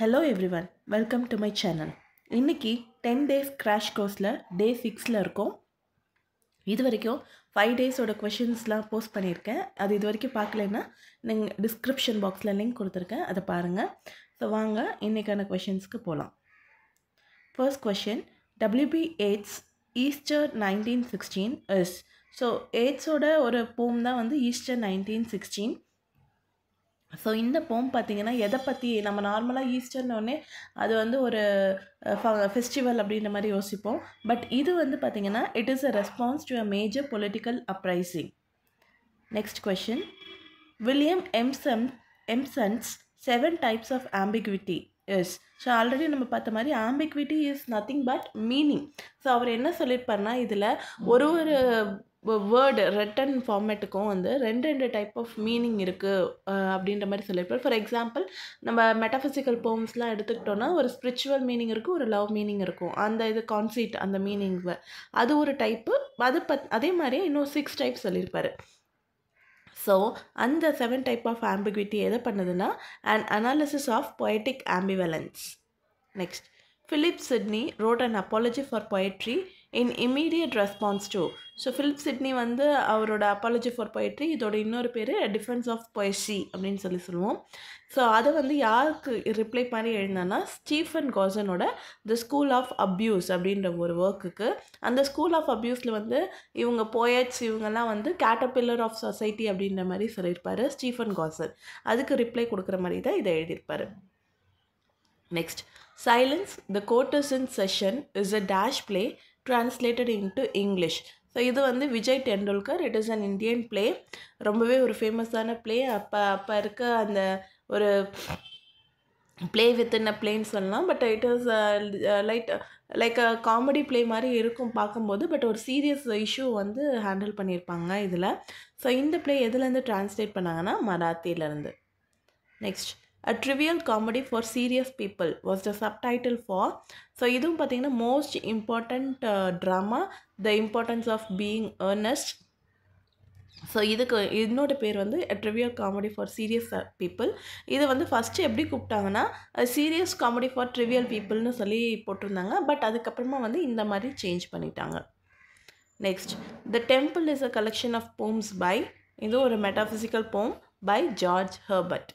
Hello everyone welcome to my channel இன்றைக்கி ten days crash கோர்ஸில் day சிக்ஸில் இருக்கோம் இது வரைக்கும் ஃபைவ் டேஸோட கொஷின்ஸ்லாம் போஸ்ட் பண்ணியிருக்கேன் அது இது வரைக்கும் பார்க்கலன்னா நீங்கள் டிஸ்கிரிப்ஷன் பாக்ஸில் லிங்க் கொடுத்துருக்கேன் அதை பாருங்கள் ஸோ வாங்க இன்றைக்கான கொஷின்ஸ்க்கு போகலாம் first question W B Yeats Easter nineteen sixteen is so எய்ட்ஸோட ஒரு போம் தான் வந்து ஈஸ்டர் நைன்டீன் சிக்ஸ்டீன் ஸோ இந்த போம் பார்த்தீங்கன்னா எதை பற்றி நம்ம நார்மலாக ஈஸ்டர்னோடனே அது வந்து ஒரு ஃபெஸ்டிவல் அப்படின்ற மாதிரி யோசிப்போம் பட் இது வந்து பார்த்திங்கன்னா it is a response to a major political uprising next question William Empson Empson's seven types of ambiguity is so already நம்ம பார்த்த மாதிரி ambiguity is nothing but meaning so அவர் என்ன சொல்லியிருப்பார்னா இதில் ஒரு ஒரு வேர்டு ரிட்டன் ஃபார்மேட்டுக்கும் வந்து ரெண்டு ரெண்டு டைப் ஆஃப் மீனிங் இருக்குது அப்படின்ற மாதிரி சொல்லியிருப்பார் ஃபார் எக்ஸாம்பிள் நம்ம மெட்டாஃபிசிக்கல் போம்ஸ்லாம் எடுத்துக்கிட்டோன்னா ஒரு ஸ்பிரிச்சுவல் மீனிங் இருக்கும் ஒரு லவ் மீனிங் இருக்கும் அந்த இது கான்சீட் அந்த மீனிங் அது ஒரு டைப்பு அது பத் அதே மாதிரி இன்னும் சிக்ஸ் டைப் சொல்லியிருப்பார் ஸோ அந்த செவன் டைப் ஆஃப் ஆம்பிகுவிட்டி எதை பண்ணுதுன்னா and analysis of poetic ambivalence next Philip Sidney wrote an apology for poetry in immediate response to so Philip Sidney வந்து அவரோட அப்பாலஜி ஃபார் பொயட்ரி இதோட இன்னொரு பேர் டிஃபென்ஸ் ஆஃப் பொயசி அப்படின்னு சொல்லி சொல்லுவோம் ஸோ அதை வந்து யாருக்கு ரிப்ளை பண்ணி எழுந்தானா ஸ்டீஃபன் காசனோட த ஸ்கூல் ஆஃப் அப்யூஸ் அப்படின்ற ஒரு ஒர்க்குக்கு அந்த ஸ்கூல் ஆஃப் அப்யூஸில் வந்து இவங்க போயட்ஸ் இவங்கெல்லாம் வந்து கேட்டபில்லர் ஆஃப் சொசைட்டி அப்படின்ற மாதிரி சொல்லியிருப்பார் ஸ்டீஃபன் காசன் அதுக்கு ரிப்ளை கொடுக்குற மாதிரி தான் இதை எழுதியிருப்பார் next silence the court is in session is a dash play translated into English so இது வந்து Vijay Tendulkar it is an Indian play ரொம்பவே ஒரு ஃபேமஸான பிளே அப்போ அப்போ இருக்க அந்த ஒரு பிளே வித் இன் அ பிளேன்னு சொல்லலாம் but it is light like a comedy play மாதிரி இருக்கும் பார்க்கும்போது பட் ஒரு சீரியஸ் இஷ்யூ வந்து ஹேண்டில் பண்ணியிருப்பாங்க இதில் ஸோ இந்த பிளே எதுலேருந்து ட்ரான்ஸ்லேட் பண்ணாங்கன்னா மராத்தியிலேருந்து next a trivial comedy for serious people was the subtitle for so இதுவும் பார்த்தீங்கன்னா most important drama the importance of being earnest so இதுக்கு இன்னொரு பேர் வந்து a trivial comedy for serious people இது வந்து ஃபஸ்ட்டு எப்படி கூப்பிட்டாங்கன்னா சீரியஸ் காமெடி ஃபார் ட்ரிவியல் பீப்புள்னு சொல்லி போட்டிருந்தாங்க பட் அதுக்கப்புறமா வந்து இந்த மாதிரி சேஞ்ச் பண்ணிட்டாங்க next the temple is a collection of poems by இது ஒரு மெட்டாஃபிசிக்கல் போம் by George Herbert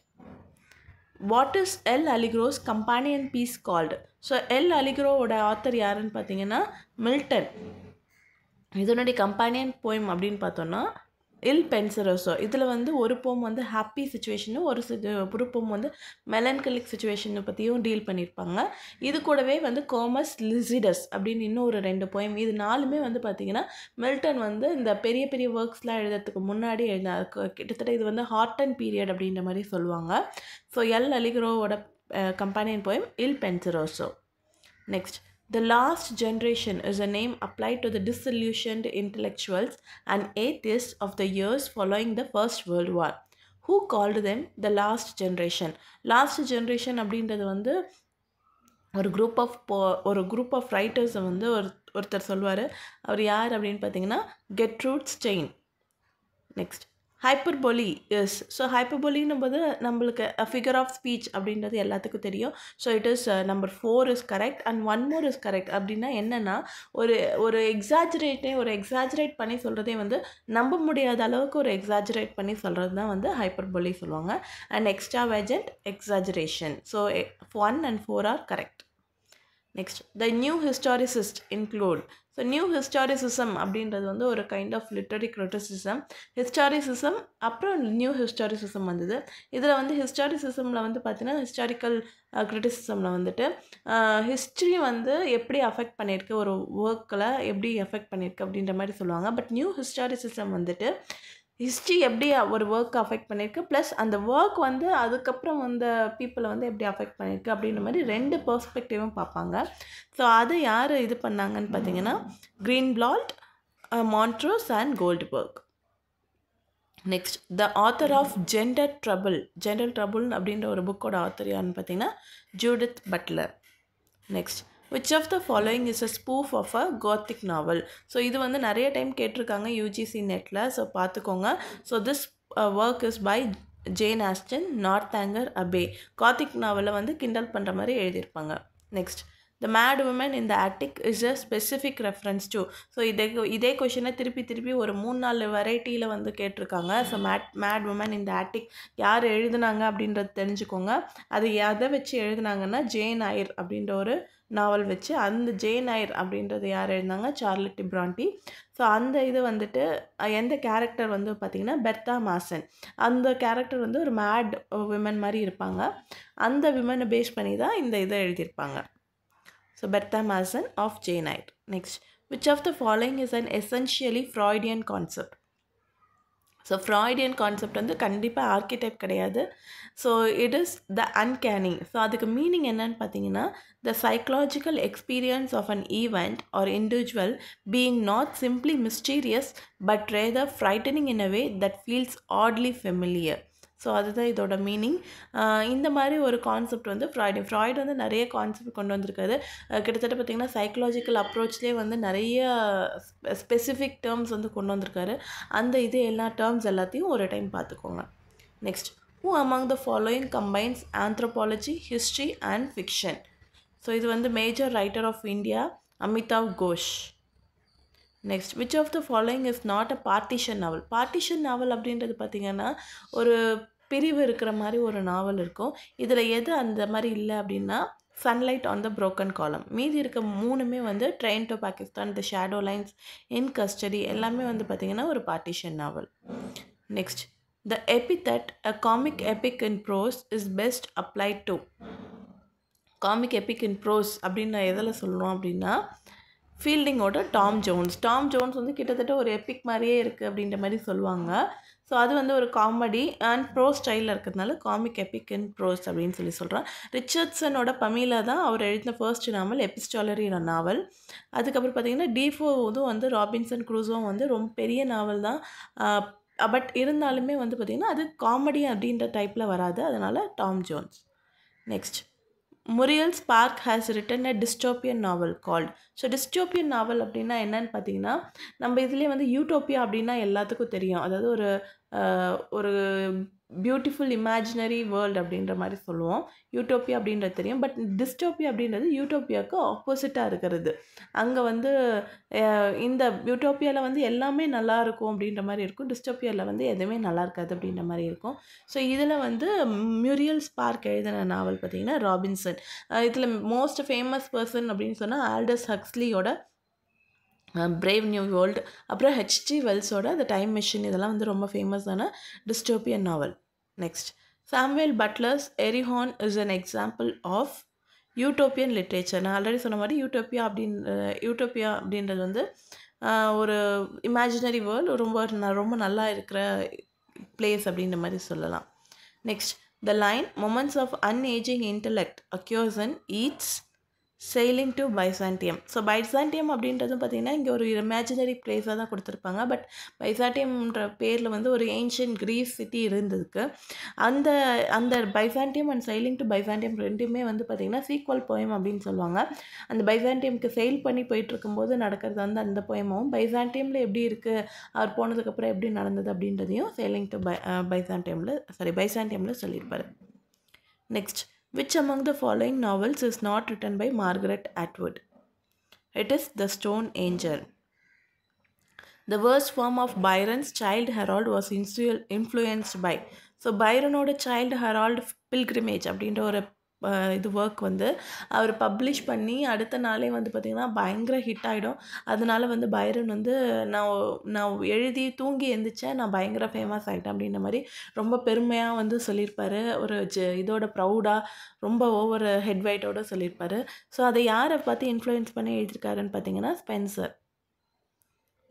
what is L'Allegro's companion piece called so எல் அலிக்ரோவோட ஆத்தர் யாருன்னு பார்த்தீங்கன்னா மில்டன் இதனுடைய கம்பானியன் போயம் அப்படின்னு பார்த்தோன்னா இல் பென்சரஸோ இதில் வந்து ஒரு போம் வந்து ஹாப்பி சுச்சுவேஷனும் ஒரு ஒரு போம் வந்து மெலன்கலிக் சுச்சுவேஷனை பற்றியும் டீல் பண்ணியிருப்பாங்க இது கூடவே வந்து கோமஸ் லிசிடஸ் அப்படின்னு இன்னும் ஒரு ரெண்டு போயம் இது நாலுமே வந்து பார்த்திங்கன்னா மில்டன் வந்து இந்த பெரிய பெரிய ஒர்க்ஸ்லாம் எழுதுறதுக்கு முன்னாடி எழுத கிட்டத்தட்ட இது வந்து ஹார்ட் அண்ட் பீரியட் அப்படின்ற மாதிரி சொல்லுவாங்க ஸோ எல் அலிகரோவோட companion poem Il Penseroso next The Last Generation is a name applied to the disillusioned intellectuals and atheists of the years following the First World War. Who called them the last generation? Last generation அப்படின்றது வந்து ஒரு group of போ ஒரு group of ரைட்டர்ஸை வந்து ஒரு ஒருத்தர் சொல்லுவார் அவர் யார் அப்படின்னு பார்த்தீங்கன்னா Gertrude Stein next hyperbole is so ஹைப்பர்பொலின்னும் போது நம்மளுக்கு ஃபிகர் ஆஃப் ஸ்பீச் அப்படின்றது எல்லாத்துக்கும் தெரியும் so it is number four is correct and one more is correct அப்படின்னா என்னென்னா ஒரு ஒரு எக்ஸாஜரேட்டே ஒரு எக்ஸாஜரேட் பண்ணி சொல்கிறதே வந்து நம்ப முடியாத அளவுக்கு ஒரு எக்ஸாஜரேட் பண்ணி சொல்கிறது தான் வந்து ஹைப்பர்பொலி சொல்லுவாங்க and extravagant exaggeration so one and four are correct next the new historicist include so new historicism அப்படின்றது வந்து ஒரு kind of literary criticism historicism அப்புறம் நியூ ஹிஸ்டாரிசிசம் வந்தது இதில் வந்து ஹிஸ்டாரிசிசமில் வந்து பார்த்திங்கன்னா ஹிஸ்டாரிக்கல் க்ரிட்டிசிசமில் வந்துட்டு ஹிஸ்ட்ரி வந்து எப்படி அஃபெக்ட் பண்ணியிருக்கு ஒரு ஒர்க்கில் எப்படி எஃபெக்ட் பண்ணியிருக்கு அப்படின்ற மாதிரி சொல்லுவாங்க பட் நியூ ஹிஸ்டாரிசிசம் வந்துட்டு ஹிஸ்ட்ரி எப்படி ஒரு ஒர்க் அஃபெக்ட் பண்ணியிருக்கு ப்ளஸ் அந்த ஒர்க் வந்து அதுக்கப்புறம் அந்த பீப்புளை வந்து எப்படி அஃபெக்ட் பண்ணியிருக்கு அப்படின்ற மாதிரி ரெண்டு பர்ஸ்பெக்டிவும் பார்ப்பாங்க ஸோ அது யார் இது பண்ணாங்கன்னு பார்த்தீங்கன்னா Greenblatt Montrose and Goldberg next the author of gender trouble gender trouble அப்படின்ற ஒரு புக்கோட ஆத்தர் யாருன்னு பார்த்தீங்கன்னா Judith Butler next which of the following is a spoof of a gothic novel so இது வந்து நிறைய டைம் கேட்டிருக்காங்க UGC நெட்டில் ஸோ பார்த்துக்கோங்க so this work is by Jane Austen Northanger Abbey gothic நாவலை வந்து கிண்டல் பண்ணுற மாதிரி எழுதியிருப்பாங்க next the mad woman in the attic is a specific reference to so இதே இதே கொஷினை திருப்பி திருப்பி ஒரு மூணு நாலு வெரைட்டியில் வந்து கேட்டிருக்காங்க so mad mad woman in the attic யார் எழுதுனாங்க அப்படின்றது தெரிஞ்சுக்கோங்க அது எதை வச்சு எழுதுனாங்கன்னா ஜேன் ஐயர் அப்படின்ற ஒரு நாவல் வச்சு அந்த ஜேன் ஐயர் அப்படின்றது யார் எழுதினாங்க சார்லட் டிப்ரான்டி ஸோ அந்த இது வந்துட்டு எந்த கேரக்டர் வந்து பார்த்திங்கன்னா பெர்தா மாசன் அந்த கேரக்டர் வந்து ஒரு மேட் விமன் மாதிரி இருப்பாங்க அந்த விமனை பேஸ் பண்ணி தான் இந்த இதை எழுதியிருப்பாங்க So Bertha of Jainite. Next which of the following is an essentially Freudian concept so Freudian concept வந்து கண்டிப்பாக ஆர்கிடைப் கிடையாது so it is the uncanny so அதுக்கு மீனிங் என்னன்னு பார்த்தீங்கன்னா the psychological experience of an event or individual being not simply mysterious but rather frightening in a way that feels oddly familiar so அதுதான் இதோட meaning இந்த மாதிரி ஒரு concept வந்து Freud Freud வந்து நிறைய கான்செப்ட் கொண்டு வந்திருக்காரு கிட்டத்தட்ட பார்த்திங்கன்னா சைக்கலாஜிக்கல் அப்ரோச்லேயே வந்து நிறைய ஸ்பெசிஃபிக் டேர்ம்ஸ் வந்து கொண்டு வந்திருக்காரு அந்த இது எல்லா டேர்ம்ஸ் எல்லாத்தையும் ஒரு டைம் பார்த்துக்கோங்க next who among the following combines anthropology history and fiction so இது வந்து major writer of India Amitav Ghosh next which of the following is not a partition novel partition novel அப்படின்றது பார்த்திங்கன்னா ஒரு பிரிவு இருக்கிற மாதிரி ஒரு நாவல் இருக்கும் இதில் எது அந்த மாதிரி இல்லை அப்படின்னா சன்லைட் ஆன் த ப்ரோக்கன் காலம் மீதி இருக்க மூணுமே வந்து train to Pakistan the shadow lines in custody எல்லாமே வந்து பார்த்திங்கன்னா ஒரு partition novel next the that a comic epic in prose is best applied to comic epic in prose அப்படின்னு நான் எதில் சொல்லணும் அப்படின்னா ஃபீல்டிங்கோட டாம் ஜோன்ஸ் டாம் ஜோன்ஸ் வந்து கிட்டத்தட்ட ஒரு எப்பிக் மாதிரியே இருக்குது அப்படின்ற மாதிரி சொல்லுவாங்க ஸோ அது வந்து ஒரு காமெடி அண்ட் ப்ரோ ஸ்டைலில் இருக்கிறதுனால காமிக் எபிக் அண்ட் ப்ரோஸ் அப்படின்னு சொல்லி சொல்கிறான் ரிச்சர்ட்ஸனோட பமியில் தான் அவர் எழுதின ஃபர்ஸ்ட் நாவல் எபிஸ்டாலரி நாவல் அதுக்கப்புறம் பார்த்திங்கன்னா டிஃபோவும் வந்து ராபின்சன் குரூஸும் வந்து ரொம்ப பெரிய நாவல் தான் பட் இருந்தாலுமே வந்து பார்த்திங்கன்னா அது காமெடி அப்படின்ற டைப்பில் வராது அதனால் Tom Jones next Muriel Spark has written a dystopian novel called so dystopian novel அப்படின்னா என்னன்னு பார்த்தீங்கன்னா நம்ம இதுலேயே வந்து யூடோப்பியா அப்படின்னா எல்லாத்துக்கும் தெரியும் அதாவது ஒரு ஒரு பியூட்டிஃபுல் இமேஜினரி வேர்ல்டு அப்படின்ற மாதிரி சொல்லுவோம் யூட்டோப்பியா அப்படின்றது தெரியும் பட் டிஸ்டோப்பியா அப்படின்றது யூட்டோப்பியாவுக்கு ஆப்போசிட்டாக இருக்கிறது அங்கே வந்து இந்த யூட்டோப்பியாவில் வந்து எல்லாமே நல்லா இருக்கும் அப்படின்ற மாதிரி இருக்கும் டிஸ்டோப்பியாவில் வந்து எதுவுமே நல்லா இருக்காது அப்படின்ற மாதிரி இருக்கும் ஸோ இதில் வந்து மியூரியல் ஸ்பார்க் எழுதின நாவல் பார்த்திங்கன்னா ராபின்சன் இதில் மோஸ்ட் ஃபேமஸ் பர்சன் அப்படின்னு சொன்னால் ஆல்டஸ் ஹக்ஸ்லியோட பிரேவ் நியூ வேர்ல்டு அப்புறம் ஹெச்டி வெல்ஸோட த டைம் மிஷின் இதெல்லாம் வந்து ரொம்ப ஃபேமஸான dystopian novel next Samuel Butler's Erewhon is an example of utopian literature நான் ஆல்ரெடி சொன்ன மாதிரி யூட்டோப்பியா அப்படின்ற யூட்டோப்பியா அப்படின்றது வந்து ஒரு இமேஜினரி வேர்ல்டு ரொம்ப ரொம்ப நல்லா இருக்கிற பிளேஸ் அப்படின்ற மாதிரி சொல்லலாம் next the line moments of unageing intellect occurs Yeats sailing to Byzantium so Byzantium அப்படின்றது பார்த்திங்கன்னா இங்கே ஒரு இமேஜினரி பிளேஸாக தான் கொடுத்துருப்பாங்க பட் பைசாண்டியம்ன்ற பேரில் வந்து ஒரு ஏன்ஷியன் கிரீஸ் சிட்டி இருந்ததுக்கு அந்த அந்த Byzantium and sailing to Byzantium ரெண்டுமே வந்து பார்த்திங்கன்னா சீக்வல் போயம் அப்படின்னு சொல்லுவாங்க அந்த பைசாண்டியம்க்கு செயில் பண்ணி போயிட்டுருக்கும்போது நடக்கிறது வந்து அந்த போயமாகவும் பைசாண்டியமில் எப்படி இருக்குது அவர் போனதுக்கப்புறம் எப்படி நடந்தது அப்படின்றதையும் சைலிங் டு பை பைசாண்டியமில் சாரி பைசாண்டியமில் சொல்லியிருப்பார் next Which among the following novels is not written by Margaret Atwood? It is The Stone Angel. The worst form of Byron's Child Harold* was influenced by. So, பைரனோட *Child Harold* pilgrimage அப்படின்ற ஒரு இது work வந்து அவர் publish பண்ணி அடுத்த நாளே வந்து பார்த்திங்கன்னா பயங்கர ஹிட் ஆகிடும் அதனால வந்து பைரன் வந்து நான் நான் எழுதி தூங்கி எழுந்திரிச்சேன் நான் பயங்கர ஃபேமஸ் ஆகிட்டேன் அப்படின்ற மாதிரி ரொம்ப பெருமையாக வந்து சொல்லியிருப்பார் ஒரு ஜ இதோட ப்ரௌடாக ரொம்ப ஓவர் ஹெட் சொல்லியிருப்பார் ஸோ அதை யாரை பார்த்து இன்ஃப்ளூயன்ஸ் பண்ணி எழுதியிருக்காருன்னு பார்த்தீங்கன்னா Spenser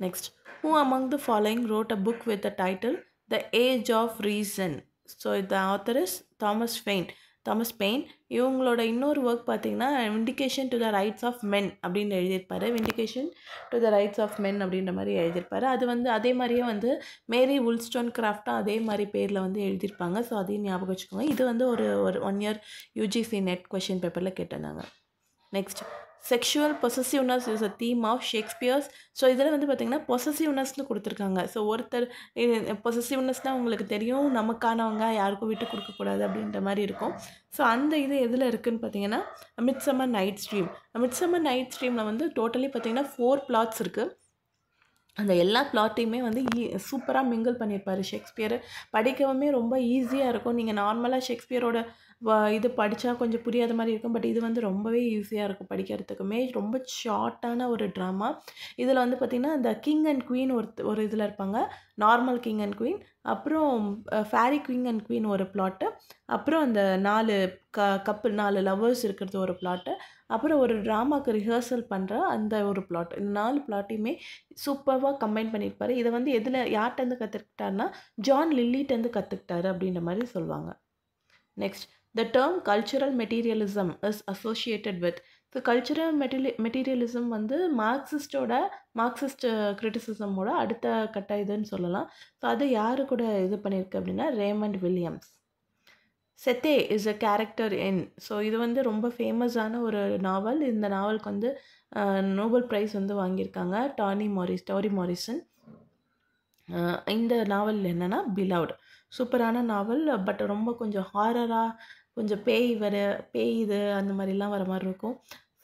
next who among the following wrote a book with the title the age of reason so the author is Thomas Paine Thomas Paine இவங்களோட இன்னொரு ஒர்க் பார்த்தீங்கன்னா vindication to the rights of men அப்படின்னு எழுதியிருப்பாரு vindication to the rights of men அப்படின்ற மாதிரி எழுதியிருப்பாரு அது வந்து அதே மாதிரியே வந்து மேரி உல்ஸ்டோன் கிராஃப்ட்டும் அதே மாதிரி பேரில் வந்து எழுதியிருப்பாங்க ஸோ அதையும் ஞாபகம் வச்சுக்கோங்க இது வந்து ஒரு ஒரு one year UGC NET question பேப்பரில் கேட்டிருந்தாங்க next sexual possessiveness is a theme of Shakespeare's so இதில் வந்து பார்த்திங்கன்னா பொசசிவ்னஸ்னு கொடுத்துருக்காங்க ஸோ ஒருத்தர் பொசசிவ்னஸ்னால் உங்களுக்கு தெரியும் நமக்கானவங்க யாருக்கும் விட்டு கொடுக்கக்கூடாது அப்படின்ற மாதிரி இருக்கும் ஸோ அந்த இது எதில் இருக்குதுன்னு பார்த்தீங்கன்னா மிட் சம்மர் நைட் ஸ்ட்ரீம் அமித் சம்மர் நைட் ஸ்ட்ரீமில் வந்து டோட்டலி பார்த்திங்கன்னா ஃபோர் பிளாட்ஸ் இருக்குது அந்த எல்லா பிளாட்டையுமே வந்து ஈ சூப்பராக மிங்கிள் பண்ணியிருப்பார் ஷேக்ஸ்பியர் படிக்கவுமே ரொம்ப ஈஸியாக இருக்கும் நீங்கள் நார்மலாக ஷேக்ஸ்பியரோட இது படித்தா கொஞ்சம் புரியாத மாதிரி இருக்கும் பட் இது வந்து ரொம்பவே ஈஸியாக இருக்கும் படிக்கிறதுக்குமே ரொம்ப ஷார்ட்டான ஒரு ட்ராமா இதில் வந்து பார்த்திங்கன்னா இந்த கிங் அண்ட் குயின் ஒரு ஒரு இதில் இருப்பாங்க நார்மல் கிங் அண்ட் குவீன் அப்புறம் ஃபேரி கிங் அண்ட் குவீன் ஒரு பிளாட்டு அப்புறம் அந்த நாலு க கப்பு நாலு லவ்வர்ஸ் இருக்கிறது ஒரு பிளாட்டு அப்புறம் ஒரு ட்ராமாவுக்கு ரிஹர்சல் பண்ணுற அந்த ஒரு பிளாட் இந்த நாலு பிளாட்டையுமே சூப்பராக கம்பைன் பண்ணியிருப்பார் இதை வந்து எதில் யார்கிட்டேருந்து கற்றுக்கிட்டாருன்னா ஜான் லில்லிட்டேருந்து கற்றுக்கிட்டாரு அப்படின்ற மாதிரி சொல்லுவாங்க next the term cultural materialism is associated with so cultural மெட்டீரி மெட்டீரியலிசம் வந்து மார்க்சிஸ்டோட மார்க்சிஸ்ட் கிரிட்டிசிசமோட அடுத்த கட்ட இதுன்னு சொல்லலாம் ஸோ அது யார் கூட இது பண்ணியிருக்கு அப்படின்னா Raymond Williams Sethe is a character in so இது வந்து ரொம்ப ஃபேமஸான ஒரு நாவல் இந்த நாவலுக்கு வந்து நோபல் uh, ப்ரைஸ் வந்து வாங்கியிருக்காங்க டானி மாரி ஸ்டோரி மாரிசன் இந்த நாவல் என்னென்னா பிலவுட் சூப்பரான நாவல் பட் ரொம்ப கொஞ்சம் ஹாரராக கொஞ்சம் பேய் வர பேய் இது அந்த மாதிரிலாம் வர மாதிரி இருக்கும்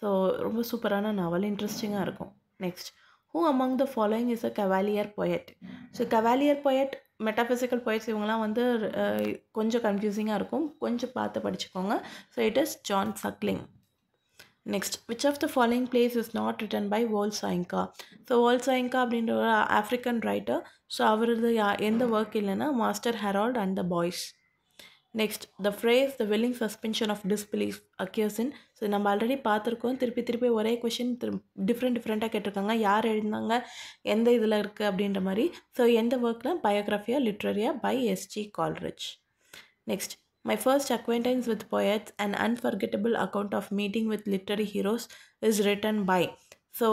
ஸோ ரொம்ப சூப்பரான நாவல் இன்ட்ரெஸ்டிங்காக இருக்கும் next who among the following is a cavalier poet so cavalier poet metaphysical poets இவங்கெல்லாம் வந்து கொஞ்சம் கன்ஃபியூசிங்காக இருக்கும் கொஞ்சம் பார்த்து படிச்சுக்கோங்க so it is John Suckling next which of the following plays is not written by Wole Soyinka so Wole Soyinka அப்படின்ற ஒரு ஆஃப்ரிக்கன் ரைட்டர் ஸோ அவரது எந்த ஒர்க் இல்லைன்னா master Harold and the boys next the phrase the willing suspension of disbelief அக்யூசின் so நம்ம already பார்த்துருக்கோம் திருப்பி திருப்பி ஒரே கொஷின் டிஃப்ரெண்ட் டிஃப்ரெண்ட்டாக கேட்டிருக்காங்க யார் எழுந்தாங்க எந்த இதில் இருக்குது அப்படின்ற மாதிரி ஸோ எந்த ஒர்க்னால் Biographia Literaria by SG Coleridge next my first acquaintance with poets and unforgettable account of meeting with literary heroes is written by so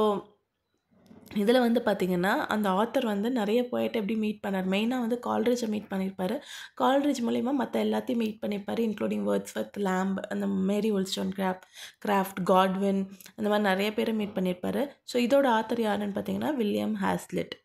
இதில் வந்து பார்த்திங்கன்னா அந்த ஆத்தர் வந்து நிறைய போய்ட்டு எப்படி மீட் பண்ணார் மெயினாக வந்து கால்ரிட்ஜை மீட் பண்ணியிருப்பார் கால்ரிஜ் மூலிமா மற்ற எல்லாத்தையும் மீட் பண்ணியிருப்பார் இன்க்ளூடிங் வேர்ட்ஸ் வர்த் லேம்ப் அந்த Mary Wollstonecraft craft Godwin அந்த மாதிரி நிறைய பேரை மீட் பண்ணியிருப்பார் ஸோ இதோட ஆத்தர் யாருன்னு பார்த்தீங்கன்னா William Hazlitt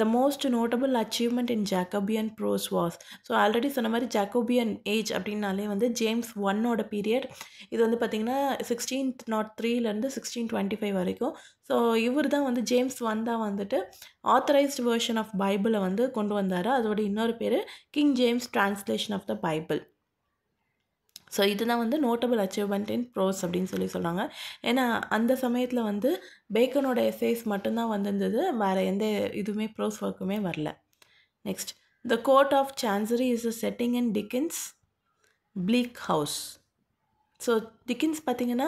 the most notable achievement in Jacobean prose was so already சொன்ன மாதிரி ஜாக்கோபியன் ஏஜ் அப்படின்னாலே வந்து ஜேம்ஸ் ஒன்னோட பீரியட் இது வந்து பார்த்திங்கன்னா சிக்ஸ்டீன் நாட் த்ரீலேருந்து சிக்ஸ்டீன் டுவெண்ட்டி ஃபைவ் வரைக்கும் ஸோ இவர் தான் வந்து ஜேம்ஸ் ஒன் தான் வந்துட்டு ஆத்தரைஸ்டு வேர்ஷன் ஆஃப் பைபிளை வந்து கொண்டு வந்தார் அதோட இன்னொரு பேர் King James translation of the Bible so இதுதான் வந்து நோட்டபிள் அச்சீவ்மெண்ட் இன் ப்ரோஸ் அப்படின்னு சொல்லி சொல்கிறாங்க ஏன்னா அந்த சமயத்தில் வந்து பேக்கனோட எஸ்ஐஸ் மட்டும்தான் வந்திருந்தது வேறு எந்த இதுவுமே ப்ரோஸ் ஒர்க்குமே வரல next the court of chancery is a setting in Dickens Bleak House so Dickens பார்த்திங்கன்னா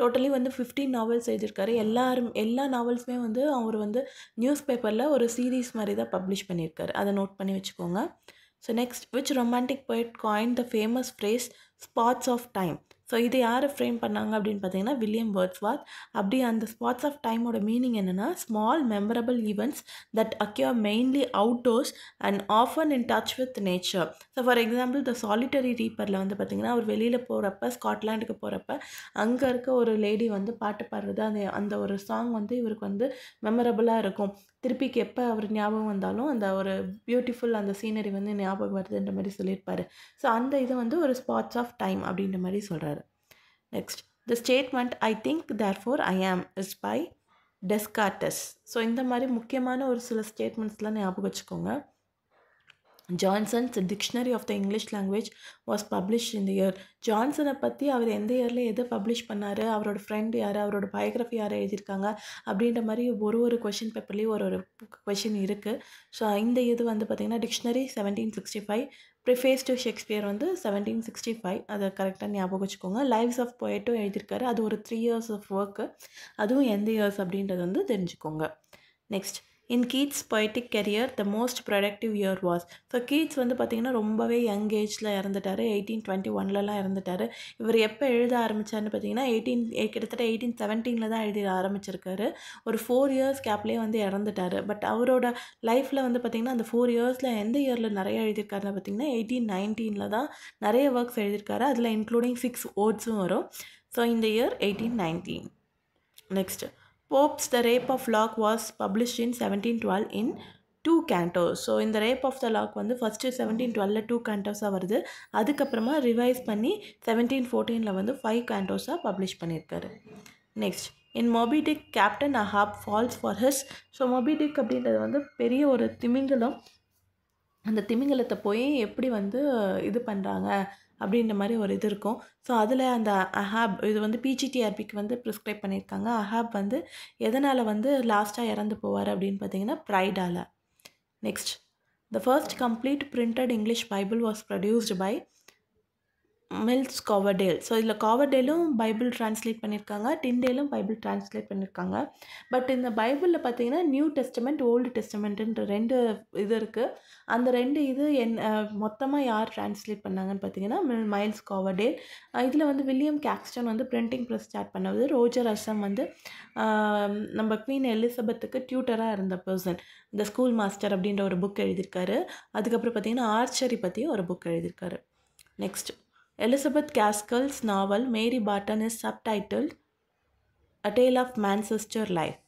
டோட்டலி வந்து ஃபிஃப்டீன் நாவல்ஸ் எழுதியிருக்காரு எல்லாரும் எல்லா நாவல்ஸுமே வந்து அவர் வந்து நியூஸ் பேப்பரில் ஒரு சீரீஸ் மாதிரி தான் பப்ளிஷ் பண்ணியிருக்காரு அதை நோட் பண்ணி வச்சுக்கோங்க so next which romantic poet coined the famous phrase spots of time so இது யார் ஃப்ரேம் பண்ணாங்க அப்படின்னு பார்த்தீங்கன்னா வில்லியம் வேர்ட்ஸ்வாத் அப்படி அந்த ஸ்பாட்ஸ் ஆஃப் டைமோட மீனிங் என்னென்னா small memorable events that occur mainly outdoors and often in touch with nature so for example the solitary ரீப்பரில் வந்து பார்த்திங்கன்னா அவர் வெளியில் போகிறப்ப ஸ்காட்லாண்டுக்கு போகிறப்ப அங்கே இருக்க ஒரு லேடி வந்து பாட்டு பாடுறது அந்த அந்த ஒரு சாங் வந்து இவருக்கு வந்து மெமரபுளாக இருக்கும் திருப்பிக்கு எப்போ அவர் ஞாபகம் வந்தாலும் அந்த ஒரு பியூட்டிஃபுல் அந்த சீனரி வந்து ஞாபகம் வருதுன்ற மாதிரி சொல்லியிருப்பார் ஸோ அந்த இது வந்து ஒரு ஸ்பாட்ஸ் ஆஃப் டைம் அப்படின்ற மாதிரி சொல்கிறாரு next the statement I think therefore I am is by Descartes so இந்த மாதிரி முக்கியமான ஒரு சில ஸ்டேட்மெண்ட்ஸ்லாம் ஞாபகம் வச்சுக்கோங்க Johnson's dictionary of the English language was publish இந்த இயர் ஜான்சனை பற்றி அவர் எந்த இயரில் எதை பப்ளிஷ் பண்ணார் அவரோட ஃப்ரெண்ட் யார் அவரோட பயோகிராஃபி யார் எழுதியிருக்காங்க அப்படின்ற மாதிரி ஒரு ஒரு கொஷின் பேப்பர்லேயும் ஒரு ஒரு கொஷின் இருக்குது ஸோ இந்த இது வந்து பார்த்திங்கன்னா dictionary seventeen sixty five preface to Shakespeare வந்து செவன்டீன் சிக்ஸ்டி ஃபைவ் அதை கரெக்டாக ஞாபகம் வச்சுக்கோங்க லைவ்ஸ் ஆஃப் போய்ட்டும் எழுதியிருக்காரு அது ஒரு த்ரீ இயர்ஸ் ஆஃப் ஒர்க்கு அதுவும் எந்த இயர்ஸ் அப்படின்றது வந்து தெரிஞ்சுக்கோங்க next in Keats poetic career the most productive year was so Keats வந்து பார்த்திங்கன்னா ரொம்பவே யங் ஏஜில் இறந்துட்டார் எயிட்டீன் டுவெண்ட்டி ஒன்லலாம் இறந்துட்டார் இவர் எப்போ எழுத ஆரம்பித்தார்னு பார்த்தீங்கன்னா எயிட்டீன் கிட்டத்தட்ட எயிட்டீன் செவன்டீனில் தான் எழுதி ஆரம்பிச்சிருக்காரு ஒரு ஃபோர் இயர்ஸ் கேப்லேயே வந்து இறந்துட்டார் பட் அவரோட லைஃப்பில் வந்து பார்த்திங்கன்னா அந்த ஃபோர் இயர்ஸில் எந்த இயரில் நிறைய எழுதியிருக்காருன்னு பார்த்தீங்கன்னா எயிட்டீன் நைன்டீனில் தான் நிறைய ஒர்க்ஸ் எழுதியிருக்காரு அதில் இன்க்ளூடிங் சிக்ஸ் ஓட்ஸும் வரும் ஸோ இந்த year eighteen nineteen next Pope's the rape of lock was published in seventeen twelve in two cantos so இந்த ரேப் ஆஃப் த லாக் வந்து ஃபஸ்ட்டு செவன்டீன் டுவெலில் டூ கேண்டோஸாக வருது அதுக்கப்புறமா ரிவைஸ் பண்ணி செவன்டீன் ஃபோர்டீனில் வந்து ஃபைவ் கேண்டோஸாக பப்ளிஷ் பண்ணியிருக்காரு next in Moby Dick captain Ahab falls for his so Moby Dick அப்படின்றது வந்து பெரிய ஒரு திமிங்கலம் அந்த திமிங்கலத்தை போய் எப்படி வந்து இது பண்ணுறாங்க அப்படின்ற மாதிரி ஒரு இது இருக்கும் ஸோ அதில் அந்த அஹாப் இது வந்து பிஜிடிஆர்பிக்கு வந்து ப்ரிஸ்கிரைப் பண்ணியிருக்காங்க அஹாப் வந்து எதனால் வந்து லாஸ்ட்டாக இறந்து போவார் அப்படின்னு பார்த்தீங்கன்னா ப்ரைடால் next the first complete printed English Bible was produced by Miles Coverdale so இதில் காவர்டேலும் பைபிள் ட்ரான்ஸ்லேட் பண்ணியிருக்காங்க டிண்டேலும் பைபிள் ட்ரான்ஸ்லேட் பண்ணியிருக்காங்க பட் இந்த பைபிளில் பார்த்தீங்கன்னா நியூ டெஸ்டமெண்ட் ஓல்டு டெஸ்டமெண்ட்டுன்ற ரெண்டு இது இருக்குது அந்த ரெண்டு இது என் மொத்தமாக யார் ட்ரான்ஸ்லேட் பண்ணாங்கன்னு பார்த்தீங்கன்னா மைல்ஸ் காவர்டேல் இதில் வந்து வில்லியம் கேக்ஸ்டன் வந்து பிரிண்டிங் ப்ரெஸ் ஸ்டார்ட் பண்ணது ரோஜர் அசம் வந்து நம்ம குவீன் எலிசபெத்துக்கு டியூட்டராக இருந்த பர்சன் இந்த ஸ்கூல் மாஸ்டர் அப்படின்ற ஒரு புக் எழுதியிருக்காரு அதுக்கப்புறம் பார்த்தீங்கன்னா ஆர்ச்சரி பற்றியும் ஒரு புக் எழுதியிருக்காரு next Elizabeth Gaskell's novel Mary Barton is subtitled A Tale of Manchester Life.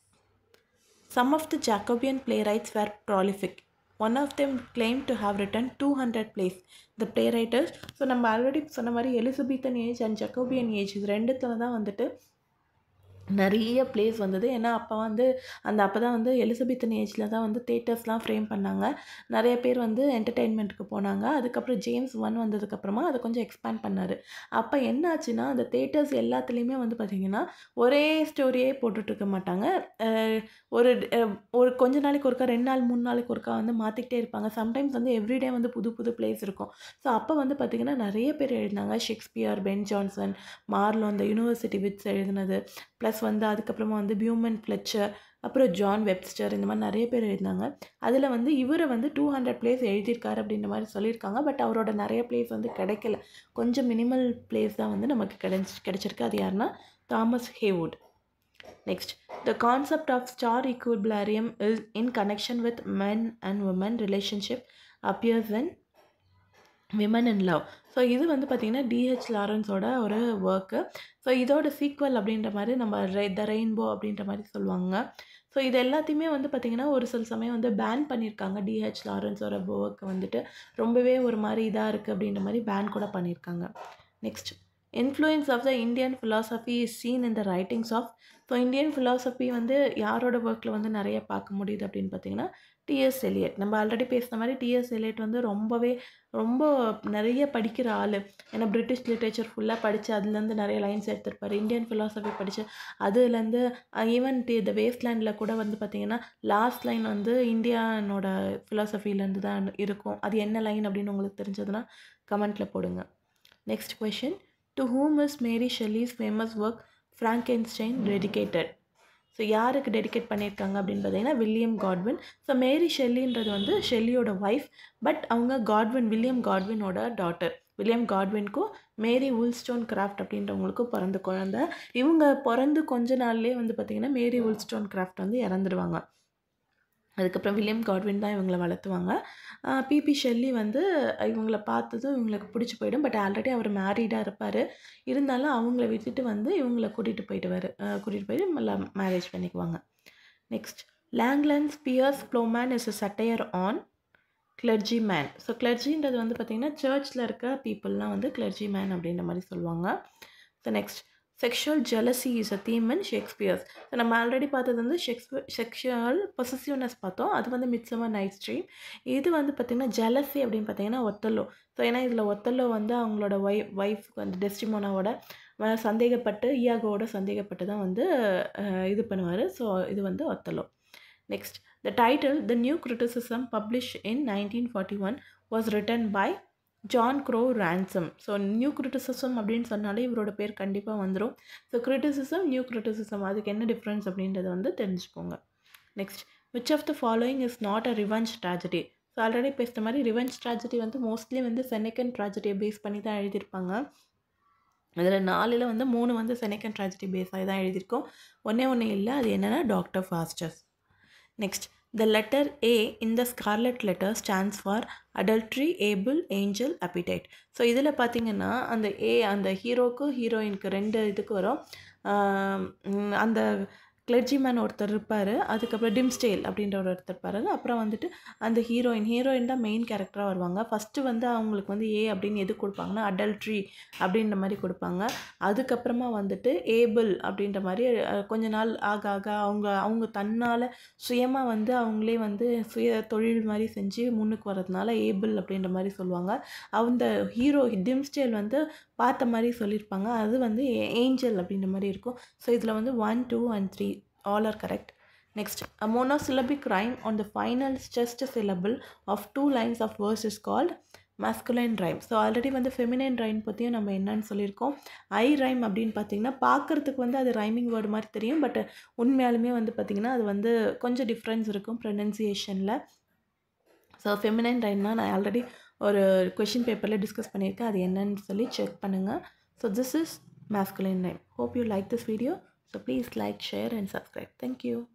Some of the Jacobean playwrights were prolific. One of them claimed to have written 200 plays. The playwriters, so we already Elizabethan age and Jacobean age, is rendered நிறைய place வந்தது ஏன்னா அப்போ வந்து அந்த அப்போ தான் வந்து Elizabethan ஏஜில் தான் வந்து தேட்டர்ஸ்லாம் ஃப்ரேம் பண்ணாங்க நிறைய பேர் வந்து என்டர்டெயின்மெண்ட்டுக்கு போனாங்க அதுக்கப்புறம் ஜேம்ஸ் ஒன் வந்ததுக்கப்புறமா அதை கொஞ்சம் எக்ஸ்பேண்ட் பண்ணார் அப்போ என்ன ஆச்சுன்னா அந்த தேட்டர்ஸ் எல்லாத்துலேயுமே வந்து பார்த்திங்கன்னா ஒரே ஸ்டோரியே போட்டுட்ருக்க மாட்டாங்க ஒரு ஒரு கொஞ்ச நாளைக்கு ஒருக்கா ரெண்டு நாள் மூணு நாளைக்கு ஒருக்கா வந்து மாற்றிக்கிட்டே இருப்பாங்க சம்டைம்ஸ் வந்து எவ்ரிடே வந்து புது புது பிளேஸ் இருக்கும் ஸோ அப்போ வந்து பார்த்திங்கன்னா நிறைய பேர் எழுதினாங்க ஷேக்ஸ்பியர் பென் ஜான்சன் மார்லோ அந்த யூனிவர்சிட்டி வித்ஸ் எழுதினது ப்ளஸ் ஸ்டார்ஸ் வந்து அதுக்கப்புறமா வந்து பியூமன் ஃப்ளெச்சர் அப்புறம் ஜான் வெப்ஸ்டர் இந்த மாதிரி நிறைய பேர் எழுதினாங்க அதில் வந்து இவரை வந்து டூ ஹண்ட்ரட் பிளேஸ் எழுதியிருக்காரு அப்படின்ற மாதிரி சொல்லியிருக்காங்க பட் அவரோட நிறைய பிளேஸ் வந்து கிடைக்கல கொஞ்சம் மினிமல் பிளேஸ் தான் வந்து நமக்கு கிடைச்சி கிடைச்சிருக்கு அது யாருன்னா Thomas Heywood next the concept of star equilibrium is in connection with men and women relationship appears in women in love so இது வந்து பார்த்திங்கன்னா டிஹெச் லாரன்ஸோட ஒரு ஒர்க்கு ஸோ இதோட சீக்வல் அப்படின்ற மாதிரி நம்ம ரெ த ரெயின்போ அப்படின்ற மாதிரி சொல்லுவாங்க ஸோ இது எல்லாத்தையுமே வந்து பார்த்திங்கன்னா ஒரு சில சமயம் வந்து பேன் பண்ணியிருக்காங்க டிஹெச் லாரன்ஸோட ஒர்க்கு வந்துட்டு ரொம்பவே ஒரு மாதிரி இதாக இருக்குது அப்படின்ற மாதிரி பேன் கூட பண்ணியிருக்காங்க next influence of the Indian philosophy is seen in the writings of so Indian philosophy வந்து யாரோட ஒர்க்கில் வந்து நிறைய பார்க்க முடியுது அப்படின்னு பார்த்தீங்கன்னா டிஎஸ் எலியட் நம்ம ஆல்ரெடி பேசின மாதிரி டிஎஸ் எலியட் வந்து ரொம்பவே ரொம்ப நிறைய படிக்கிற ஆள் ஏன்னா பிரிட்டிஷ் லிட்ரேச்சர் ஃபுல்லாக படித்து அதுலேருந்து நிறைய லைன்ஸ் எடுத்திருப்பார் இந்தியன் ஃபிலாசபி படித்து அதுலேருந்து ஈவன் டி த வேஸ்ட்லேண்டில் கூட வந்து பார்த்திங்கன்னா லாஸ்ட் லைன் வந்து இந்தியானோட ஃபிலாசபிலேருந்து தான் இருக்கும் அது என்ன லைன் அப்படின்னு உங்களுக்கு தெரிஞ்சதுன்னா கமெண்ட்டில் போடுங்க next question to whom is Mary Shelley's famous work Frankenstein dedicated so யாருக்கு டெடிகேட் பண்ணியிருக்காங்க அப்படின்னு பார்த்தீங்கன்னா வில்லியம் காட்வின் ஸோ மேரி ஷெல்லின்றது வந்து ஷெல்லியோட ஒய்ஃப் பட் அவங்க காட்வின் வில்லியம் காட்வினோட டாட்டர் வில்லியம் காட்வின்க்கும் மேரி உல்ஸ்டோன் கிராஃப்ட் அப்படின்றவங்களுக்கும் பிறந்த குழந்த இவங்க பிறந்து கொஞ்ச நாள்லேயே வந்து பார்த்திங்கன்னா மேரி உல்ஸ்டோன் கிராஃப்ட் வந்து இறந்துடுவாங்க அதுக்கப்புறம் வில்லியம் காட்வின் தான் இவங்களை வளர்த்துவாங்க பிபி ஷெல்லி வந்து இவங்கள பார்த்ததும் இவங்களுக்கு பிடிச்சி போயிடும் பட் ஆல்ரெடி அவர் மேரீடாக இருப்பார் இருந்தாலும் அவங்கள விட்டுட்டு வந்து இவங்களை கூட்டிகிட்டு போயிட்டு வர கூட்டிகிட்டு போயிட்டு மேரேஜ் பண்ணிக்குவாங்க next Langland Piers Plowman is a satire on clergy man so கிளர்ஜின்றது வந்து பார்த்திங்கன்னா சர்ச்சில் இருக்க பீப்புளெலாம் வந்து கிளர்ஜி மேன் அப்படின்ற மாதிரி சொல்லுவாங்க so next sexual jealousy is a theme in Shakespeare's so நம்ம ஆல்ரெடி பார்த்தது வந்து ஷெக்ஸ்பி செக்ஷுவல் பொசசிவ்னஸ் பார்த்தோம் அது வந்து மிட்சமர் நைட் ஸ்ட்ரீம் இது வந்து பார்த்திங்கன்னா ஜெலசி அப்படின்னு பார்த்தீங்கன்னா ஒத்தல்லோ ஸோ ஏன்னா இதில் ஒத்தல்லோ வந்து அவங்களோட ஒய் ஒய்ஃப் வந்து டெஸ்டிமோனாவோட சந்தேகப்பட்டு இயாகோவோட சந்தேகப்பட்டு தான் வந்து இது பண்ணுவார் ஸோ இது வந்து Othello next the title the new criticism publish in nineteen forty one was written by John Crowe Ransom so new criticism அப்படின்னு சொன்னாலே இவரோட பேர் கண்டிப்பாக வந்துடும் ஸோ கிரிட்டிசிசம் நியூ கிரிட்டிசிசம் அதுக்கு என்ன டிஃப்ரென்ஸ் அப்படின்றத வந்து தெரிஞ்சுக்கோங்க next which of the following is not a revenge tragedy so already பேசுகிற மாதிரி ரிவெஞ்ச் ட்ராஜடி வந்து மோஸ்ட்லி வந்து செனக்கன் ட்ராஜடியை பேஸ் பண்ணி தான் எழுதியிருப்பாங்க அதில் நாலில் வந்து மூணு வந்து செனக்கன் ட்ராஜடி பேஸ் ஆகி தான் எழுதியிருக்கோம் ஒன்றே ஒன்று இல்லை அது என்னென்னா doctor Faustus next The letter A in the scarlet letter stands for adultery, able, angel, appetite. So இதில் பார்த்திங்கன்னா அந்த ஏ அந்த ஹீரோக்கு ஹீரோயினுக்கு ரெண்டு இதுக்கு வரும் அந்த கிளர்ஜிமேன் ஒருத்தர் இருப்பார் அதுக்கப்புறம் டிம்ஸ்டேல் அப்படின்ற ஒரு ஒருத்தர் இருப்பார் அப்புறம் வந்துட்டு அந்த ஹீரோயின் ஹீரோயின் தான் மெயின் கேரக்டராக வருவாங்க ஃபஸ்ட்டு வந்து அவங்களுக்கு வந்து ஏ அப்படின்னு எது கொடுப்பாங்கன்னா அடல்ட்ரி அப்படின்ற மாதிரி கொடுப்பாங்க அதுக்கப்புறமா வந்துட்டு ஏபிள் அப்படின்ற மாதிரி கொஞ்ச நாள் ஆக ஆக அவங்க அவங்க தன்னால் சுயமாக வந்து அவங்களே வந்து சுய தொழில் மாதிரி செஞ்சு முன்னுக்கு வர்றதுனால ஏபிள் அப்படின்ற மாதிரி சொல்லுவாங்க அந்த ஹீரோ டிம்ஸ்டேல் வந்து பார்த்த மாதிரி சொல்லியிருப்பாங்க அது வந்து ஏஞ்சல் அப்படின்ற மாதிரி இருக்கும் ஸோ இதில் வந்து one two and three are correct next a monosyllabic rhyme on the final just syllable of two lines of verse is called masculine rhyme so already வந்து ஃபெமினைன் ரைம் பற்றியும் நம்ம என்னன்னு சொல்லியிருக்கோம் ஐ ரைம் அப்படின்னு பார்த்தீங்கன்னா பார்க்குறதுக்கு வந்து அது ரைமிங் வேர்டு மாதிரி தெரியும் பட் உண்மையாலுமே வந்து பார்த்திங்கன்னா அது வந்து கொஞ்சம் டிஃப்ரென்ஸ் இருக்கும் ப்ரனன்சியேஷனில் ஸோ ஃபெமினைன் ரைம்னா நான் ஆல்ரெடி ஒரு கொஷின் பேப்பரில் டிஸ்கஸ் பண்ணியிருக்கேன் அது என்னன்னு சொல்லி செக் பண்ணுங்கள் so this is masculine rhyme hope you like this video So please like, share and subscribe. Thank you.